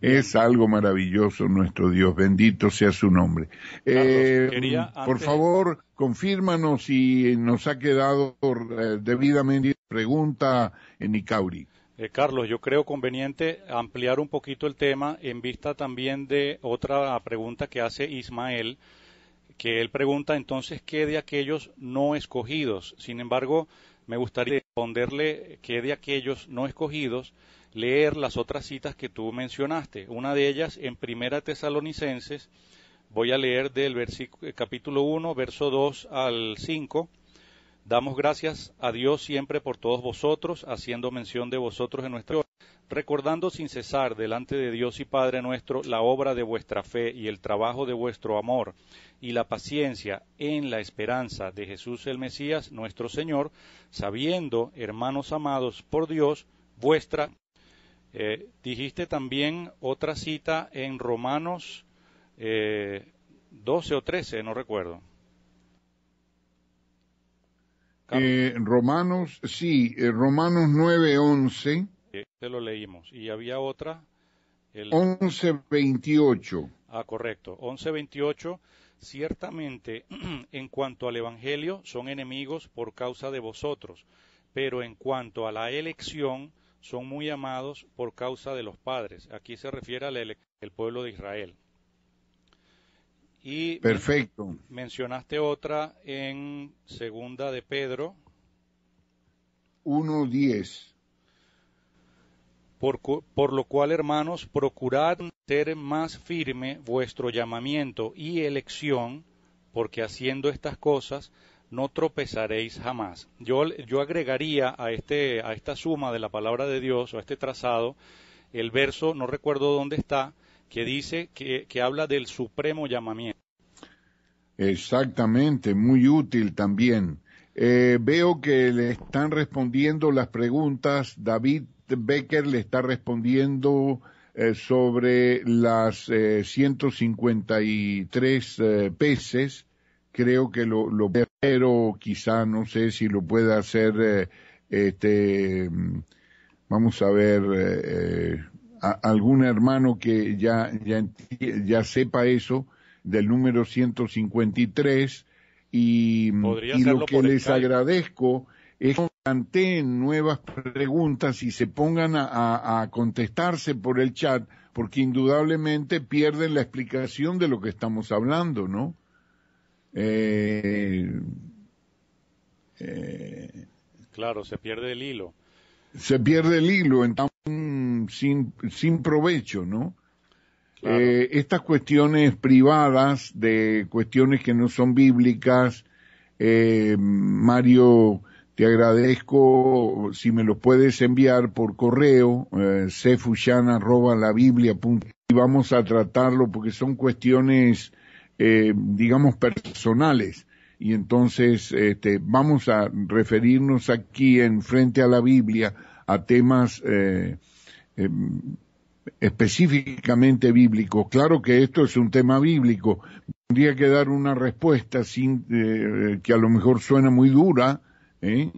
es algo maravilloso nuestro Dios, bendito sea su nombre. Eh, por favor, confírmanos si nos ha quedado eh, debidamente pregunta en eh, Icauri. Eh, Carlos, yo creo conveniente ampliar un poquito el tema en vista también de otra pregunta que hace Ismael, que él pregunta entonces qué de aquellos no escogidos. Sin embargo, me gustaría responderle qué de aquellos no escogidos, leer las otras citas que tú mencionaste. Una de ellas en Primera Tesalonicenses, voy a leer del capítulo 1, verso 2 al 5 Damos gracias a Dios siempre por todos vosotros, haciendo mención de vosotros en nuestra recordando sin cesar delante de Dios y Padre nuestro la obra de vuestra fe y el trabajo de vuestro amor y la paciencia en la esperanza de Jesús el Mesías nuestro Señor, sabiendo, hermanos amados por Dios, vuestra. Eh, dijiste también otra cita en Romanos 12 eh, o 13, no recuerdo. Eh, Romanos, sí, eh, Romanos 9:11. once. te lo leímos. Y había otra. El... 11:28. Ah, correcto. 11:28. Ciertamente, *clears throat* en cuanto al Evangelio, son enemigos por causa de vosotros, pero en cuanto a la elección, son muy amados por causa de los padres. Aquí se refiere al el pueblo de Israel. Y Perfecto. Mencionaste otra en segunda de Pedro. 1.10. Por, por, lo cual, hermanos, procurad ser más firme vuestro llamamiento y elección, porque haciendo estas cosas no tropezaréis jamás. Yo, yo agregaría a, este, a esta suma de la palabra de Dios, o a este trazado, el verso, no recuerdo dónde está, que dice que, que habla del supremo llamamiento. Exactamente, muy útil también. Eh, veo que le están respondiendo las preguntas. David Becker le está respondiendo eh, sobre las 153 eh, peces. Creo que lo, lo pero quizá no sé si lo puede hacer. este, mm, vamos a ver algún hermano que ya, ya, sepa eso, del número 153, y, lo que les agradezco es que planteen nuevas preguntas y se pongan a, contestarse por el chat, porque indudablemente pierden la explicación de lo que estamos hablando, ¿no? Eh, eh, claro, se pierde el hilo. Se pierde el hilo, entonces Mm, sin, sin provecho, ¿no? Eh, estas cuestiones privadas de cuestiones que no son bíblicas, eh, Mario, te agradezco si me lo puedes enviar por correo, eh, cefushana.labiblia.com y vamos a tratarlo porque son cuestiones, eh, digamos, personales. Y entonces este, vamos a referirnos aquí en Frente a la Biblia a temas eh, em, específicamente bíblicos. Claro que esto es un tema bíblico. Tendría que dar una respuesta sin, eh, que a lo mejor suena muy dura, ¿eh?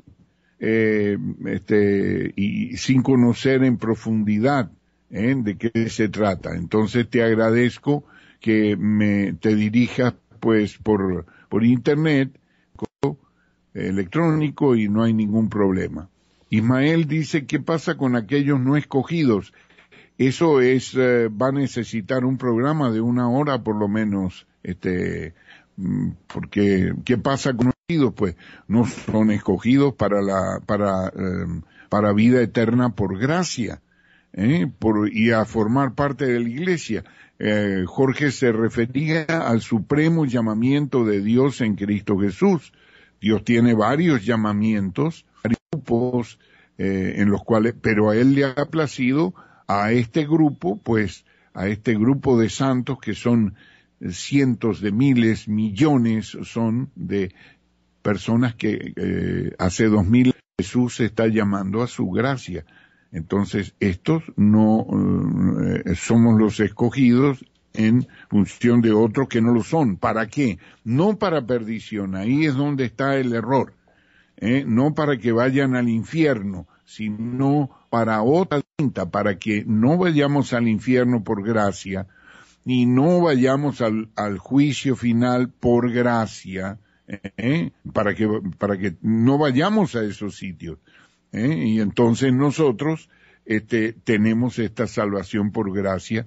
Este, y sin conocer en profundidad de qué se trata. Entonces te agradezco que me, te dirijas pues por, por internet, electrónico y no hay ningún problema. Ismael dice, ¿qué pasa con aquellos no escogidos? Eso es, eh, va a necesitar un programa de una hora por lo menos, este, mm, porque, ¿qué pasa con los escogidos? Pues no son escogidos para la, para, em, para vida eterna por gracia, ¿eh? y a formar parte de la iglesia. Eh, Jorge se refería al supremo llamamiento de Dios en Cristo Jesús. Dios tiene varios llamamientos, grupos eh, en los cuales, pero a él le ha placido a este grupo, pues a este grupo de santos que son eh, cientos de miles, millones son de personas que eh, hace dos mil Jesús está llamando a su gracia. Entonces, estos no somos los escogidos en función de otros que no lo son. ¿Para qué? No para perdición. Ahí es donde está el error. ¿eh? no para que vayan al infierno, sino para otra cinta, para que no vayamos al infierno por gracia y no vayamos al, juicio final por gracia, ¿eh? para, que, para que no vayamos a esos sitios. ¿eh? y entonces nosotros este, tenemos esta salvación por gracia,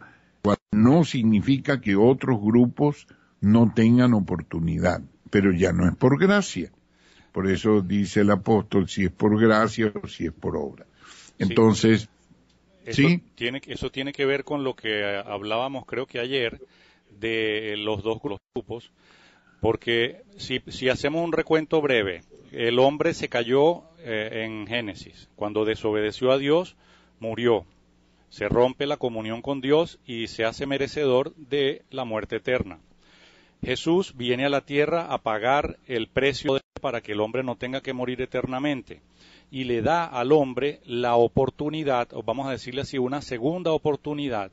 no significa que otros grupos no tengan oportunidad, pero ya no es por gracia. Por eso dice el apóstol, si es por gracia o si es por obra. Entonces, sí. Eso, tiene, eso tiene que ver con lo que eh, hablábamos, creo que ayer, de eh, los dos grupos, porque si, hacemos un recuento breve, el hombre se cayó eh, en Génesis, cuando desobedeció a Dios, murió, se rompe la comunión con Dios y se hace merecedor de la muerte eterna. Jesús viene a la tierra a pagar el precio de para que el hombre no tenga que morir eternamente y le da al hombre la oportunidad, o vamos a decirle así, una segunda oportunidad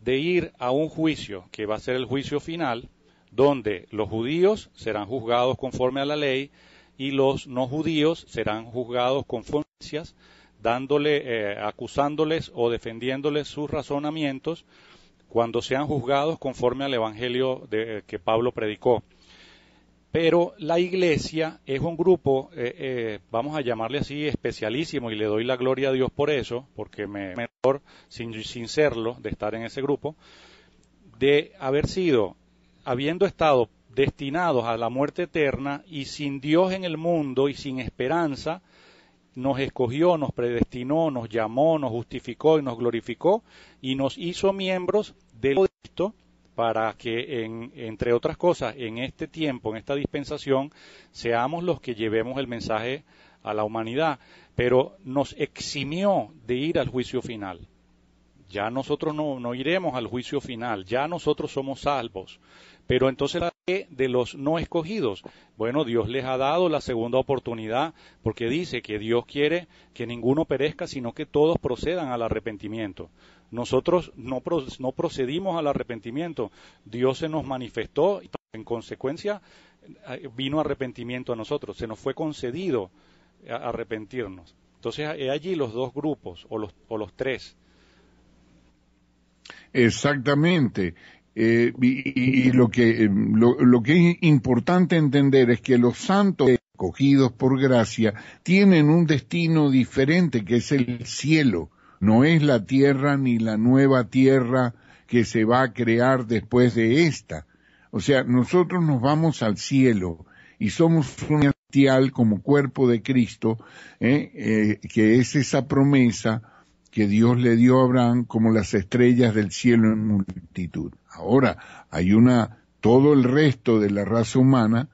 de ir a un juicio que va a ser el juicio final, donde los judíos serán juzgados conforme a la ley y los no judíos serán juzgados con a dándole, eh, acusándoles o defendiéndoles sus razonamientos cuando sean juzgados conforme al evangelio eh, que Pablo predicó pero la iglesia es un grupo, eh, eh, vamos a llamarle así, especialísimo, y le doy la gloria a Dios por eso, porque me mejor sin, sin serlo de estar en ese grupo, de haber sido, habiendo estado destinados a la muerte eterna y sin Dios en el mundo y sin esperanza, nos escogió, nos predestinó, nos llamó, nos justificó y nos glorificó y nos hizo miembros del Cristo para que, entre otras cosas, en este tiempo, en esta dispensación, seamos los que llevemos el mensaje a la humanidad, pero nos eximió de ir al juicio final. Ya nosotros no, iremos al juicio final, ya nosotros somos salvos. Pero entonces la de los no escogidos. Bueno, Dios les ha dado la segunda oportunidad porque dice que Dios quiere que ninguno perezca, sino que todos procedan al arrepentimiento. Nosotros no, procedimos al arrepentimiento. Dios se nos manifestó y en consecuencia eh, vino arrepentimiento a nosotros. Se nos fue concedido eh, arrepentirnos. Entonces, hay allí los dos grupos o los, o los tres. Exactamente. Eh, y, lo que lo, que es importante entender es que los santos escogidos por gracia tienen un destino diferente que es el cielo no es la tierra ni la nueva tierra que se va a crear después de esta. O sea, nosotros nos vamos al cielo y somos un como cuerpo de Cristo, ¿eh? Eh, que es esa promesa que Dios le dio a Abraham como las estrellas del cielo en multitud. Ahora, hay una, todo el resto de la raza humana,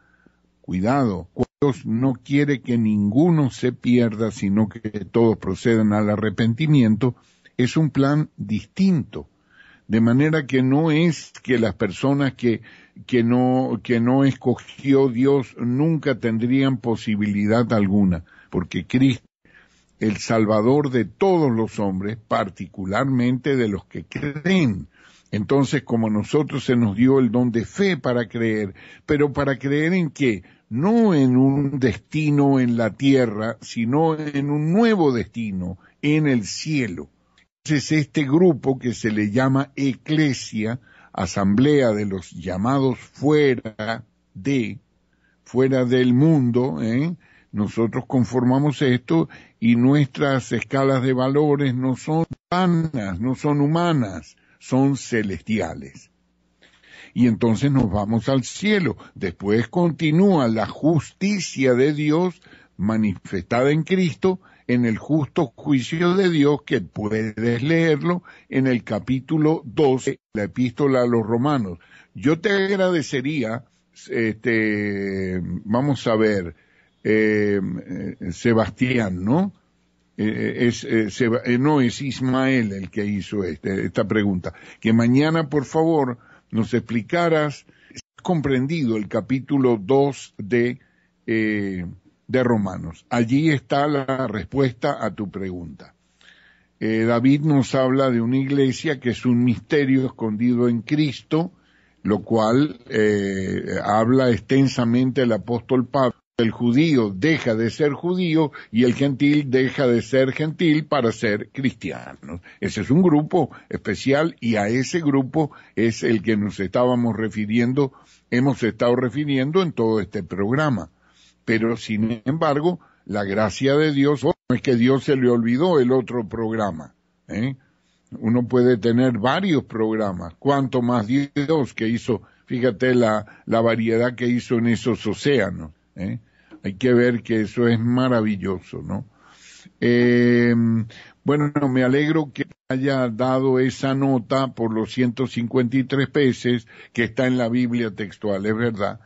cuidado. Dios no quiere que ninguno se pierda, sino que todos procedan al arrepentimiento. Es un plan distinto. De manera que no es que las personas que, que, no, que no escogió Dios nunca tendrían posibilidad alguna, porque Cristo, el Salvador de todos los hombres, particularmente de los que creen, entonces, como a nosotros se nos dio el don de fe para creer, pero para creer en qué? no en un destino en la tierra, sino en un nuevo destino en el cielo. Entonces este grupo que se le llama eclesia, asamblea de los llamados fuera de, fuera del mundo, ¿eh? nosotros conformamos esto y nuestras escalas de valores no son vanas, no son humanas, son celestiales y entonces nos vamos al cielo. Después continúa la justicia de Dios manifestada en Cristo en el justo juicio de Dios, que puedes leerlo en el capítulo 12 de la epístola a los romanos. Yo te agradecería, este, vamos a ver, eh, eh, Sebastián, ¿no? Eh, es, no, es Ismael el que hizo este, esta pregunta. Que mañana, por favor, nos explicaras, comprendido el capítulo 2 de, eh, de Romanos. Allí está la respuesta a tu pregunta. Eh, David nos habla de una iglesia que es un misterio escondido en Cristo, lo cual eh, habla extensamente el apóstol Pablo el judío deja de ser judío y el gentil deja de ser gentil para ser cristiano. Ese es un grupo especial y a ese grupo es el que nos estábamos refiriendo, hemos estado refiriendo en todo este programa. Pero sin embargo, la gracia de Dios, oh, no es que Dios se le olvidó el otro programa. ¿eh? Uno puede tener varios programas, cuanto más Dios que hizo, fíjate la, la variedad que hizo en esos océanos. ¿eh? hay que ver que eso es maravilloso, ¿no? Eh, bueno, me alegro que haya dado esa nota por los 153 peces que está en la Biblia textual, es verdad.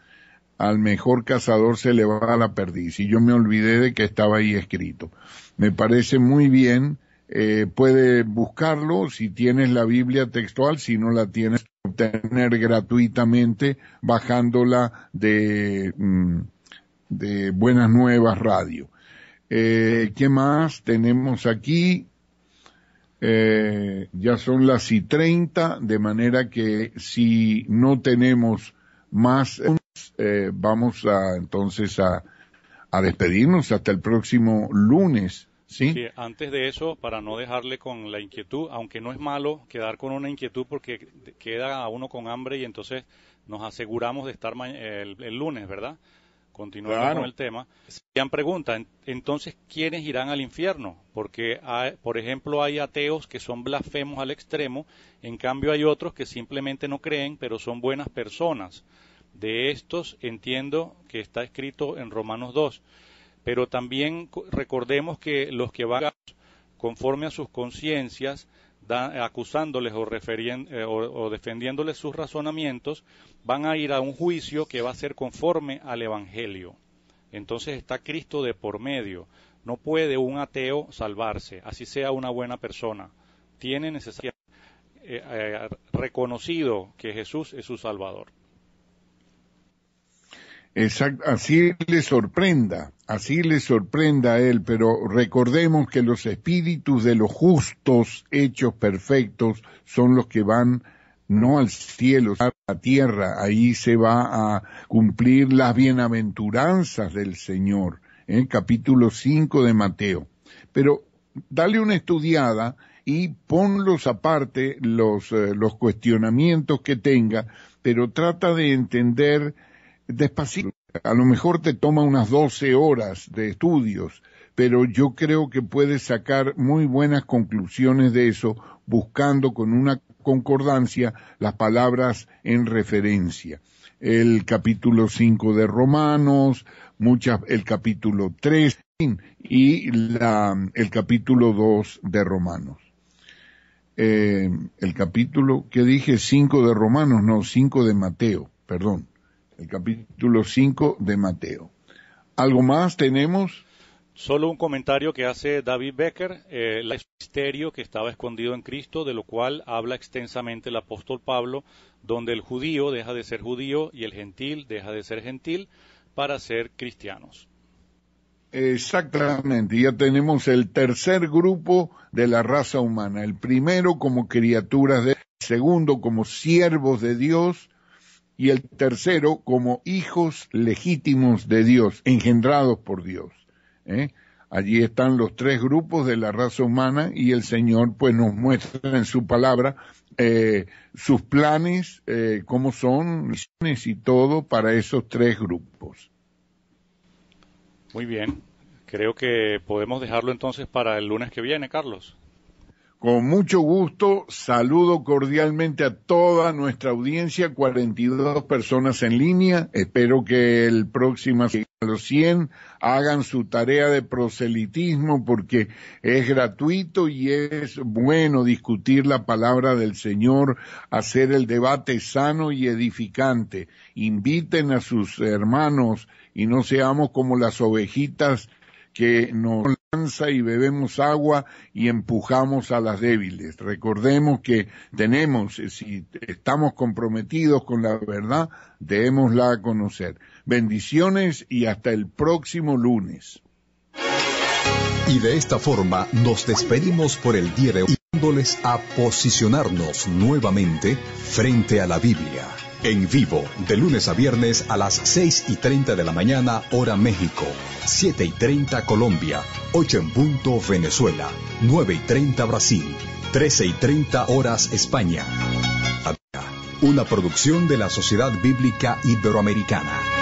Al mejor cazador se le va a la perdiz y yo me olvidé de que estaba ahí escrito. Me parece muy bien, eh, puede buscarlo si tienes la Biblia textual, si no la tienes obtener gratuitamente bajándola de... Mm, de Buenas Nuevas Radio. Eh, ¿Qué más tenemos aquí? Eh, ya son las y 30, de manera que si no tenemos más, eh, vamos a entonces a, despedirnos hasta el próximo lunes. ¿sí? antes de eso, para no dejarle con la inquietud, aunque no es malo quedar con una inquietud porque queda a uno con hambre y entonces nos aseguramos de estar el lunes, ¿verdad? continuando con el tema, han pregunta. entonces, ¿quiénes irán al infierno? Porque, por ejemplo, hay ateos que son blasfemos al extremo, en cambio hay otros que simplemente no creen, pero son buenas personas. De estos entiendo que está escrito en Romanos 2, pero también recordemos que los que van conforme a sus conciencias acusándoles eh, o, o, defendiéndoles sus razonamientos, van a ir a un juicio que va a ser conforme al Evangelio. Entonces está Cristo de por medio. No puede un ateo salvarse, así sea una buena persona. Tiene necesidad eh, eh, reconocido que Jesús es su Salvador. Exacto, así le sorprenda, así le sorprenda a él, pero recordemos que los espíritus de los justos hechos perfectos son los que van no al cielo, a la tierra, ahí se va a cumplir las bienaventuranzas del Señor, en capítulo 5 de Mateo. Pero dale una estudiada y ponlos aparte los, eh, los cuestionamientos que tenga, pero trata de entender despacito. A lo mejor te toma unas 12 horas de estudios, pero yo creo que puedes sacar muy buenas conclusiones de eso buscando con una concordancia las palabras en referencia. El capítulo 5 de Romanos, muchas, el capítulo 3 y la, el capítulo 2 de Romanos. Eh, el capítulo que dije 5 de Romanos, no, 5 de Mateo, perdón capítulo 5 de Mateo. ¿Algo más tenemos? Solo un comentario que hace David Becker, eh, el misterio que estaba escondido en Cristo, de lo cual habla extensamente el apóstol Pablo, donde el judío deja de ser judío y el gentil deja de ser gentil para ser cristianos. Exactamente, ya tenemos el tercer grupo de la raza humana, el primero como criaturas de segundo como siervos de Dios y el tercero como hijos legítimos de Dios, engendrados por Dios. ¿eh? Allí están los tres grupos de la raza humana y el Señor pues nos muestra en su palabra eh, sus planes, eh, cómo son, misiones y todo para esos tres grupos. Muy bien, creo que podemos dejarlo entonces para el lunes que viene, Carlos. Con mucho gusto, saludo cordialmente a toda nuestra audiencia, 42 personas en línea. Espero que el próximo a los 100 hagan su tarea de proselitismo porque es gratuito y es bueno discutir la palabra del Señor, hacer el debate sano y edificante. Inviten a sus hermanos y no seamos como las ovejitas que nos y bebemos agua y empujamos a las débiles. Recordemos que tenemos, eh, si estamos comprometidos con la verdad, debemosla conocer. Bendiciones y hasta el próximo lunes. Y de esta forma nos despedimos por el día de hoy, dándoles a posicionarnos nuevamente frente a la Biblia. En vivo, de lunes a viernes a las 6 y 30 de la mañana, hora México, 7 y 30 Colombia, 8 en punto Venezuela, 9 y 30 Brasil, 13 y 30 horas España. Una producción de la Sociedad Bíblica Iberoamericana.